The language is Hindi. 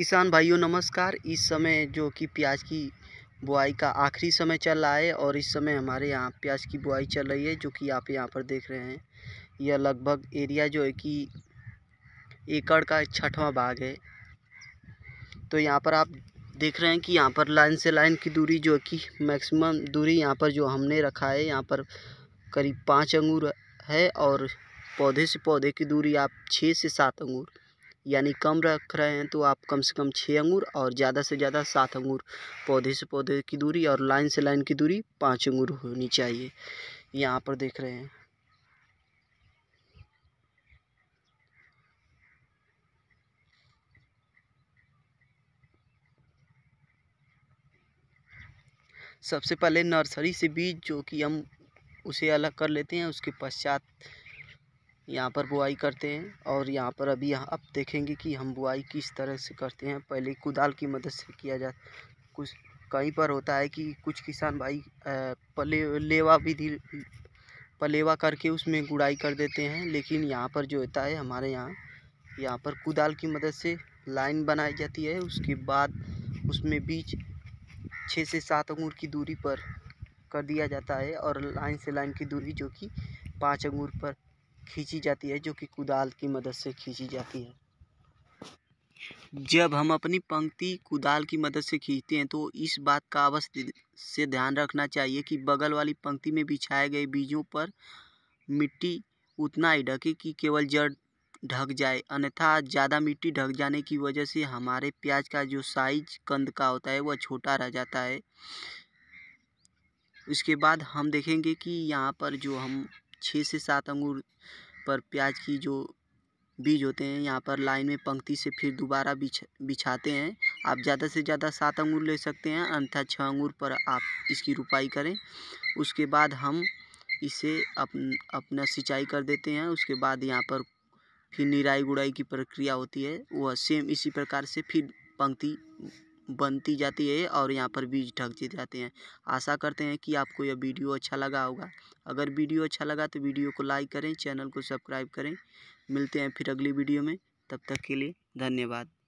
किसान भाइयों नमस्कार इस समय जो कि प्याज की बुआई का आखिरी समय चल रहा है और इस समय हमारे यहाँ प्याज की बुआई चल रही है जो कि आप यहाँ पर देख रहे हैं यह लगभग एरिया जो है कि एकड़ का छठवां भाग है तो यहाँ पर आप देख रहे हैं कि यहाँ पर लाइन से लाइन की दूरी जो कि मैक्सिमम दूरी यहाँ पर जो हमने रखा है यहाँ पर करीब पाँच अंगूर है और पौधे से पौधे की दूरी आप छः से सात अंगूर यानी कम रख रहे हैं तो आप कम से कम छः अंगूर और ज़्यादा से ज़्यादा सात अंगूर पौधे से पौधे की दूरी और लाइन से लाइन की दूरी पाँच अंगूर होनी चाहिए यहाँ पर देख रहे हैं सबसे पहले नर्सरी से बीज जो कि हम उसे अलग कर लेते हैं उसके पश्चात यहाँ पर बुआई करते हैं और यहाँ पर अभी आप देखेंगे कि हम बुआई किस तरह से करते हैं पहले कुदाल की मदद से किया जा कुछ कहीं पर होता है कि कुछ किसान भाई पले लेवा विधि पलेवा करके उसमें गुड़ाई कर देते हैं लेकिन यहाँ पर जो होता है हमारे यहाँ यहाँ पर कुदाल की मदद से लाइन बनाई जाती है उसके बाद उसमें बीच छः से सात अंगूर की दूरी पर कर दिया जाता है और लाइन से लाइन की दूरी जो कि पाँच अंगूर पर खींची जाती है जो कि कुदाल की मदद से खींची जाती है जब हम अपनी पंक्ति कुदाल की मदद से खींचते हैं तो इस बात का अवश्य से ध्यान रखना चाहिए कि बगल वाली पंक्ति में बिछाए गए बीजों पर मिट्टी उतना ही ढके कि केवल जड़ ढक जाए अन्यथा ज़्यादा मिट्टी ढक जाने की वजह से हमारे प्याज का जो साइज कंद का होता है वह छोटा रह जाता है उसके बाद हम देखेंगे कि यहाँ पर जो हम छः से सात अंगूर पर प्याज की जो बीज होते हैं यहाँ पर लाइन में पंक्ति से फिर दोबारा बिछ बिछाते हैं आप ज़्यादा से ज़्यादा सात अंगूर ले सकते हैं अन्यथा छः अंगूर पर आप इसकी रुपाई करें उसके बाद हम इसे अपन अपना सिंचाई कर देते हैं उसके बाद यहाँ पर फिर निराई गुड़ाई की प्रक्रिया होती है वह सेम इसी प्रकार से फिर पंक्ति बनती जाती है और यहाँ पर बीज ढक जाते हैं आशा करते हैं कि आपको यह वीडियो अच्छा लगा होगा अगर वीडियो अच्छा लगा तो वीडियो को लाइक करें चैनल को सब्सक्राइब करें मिलते हैं फिर अगली वीडियो में तब तक के लिए धन्यवाद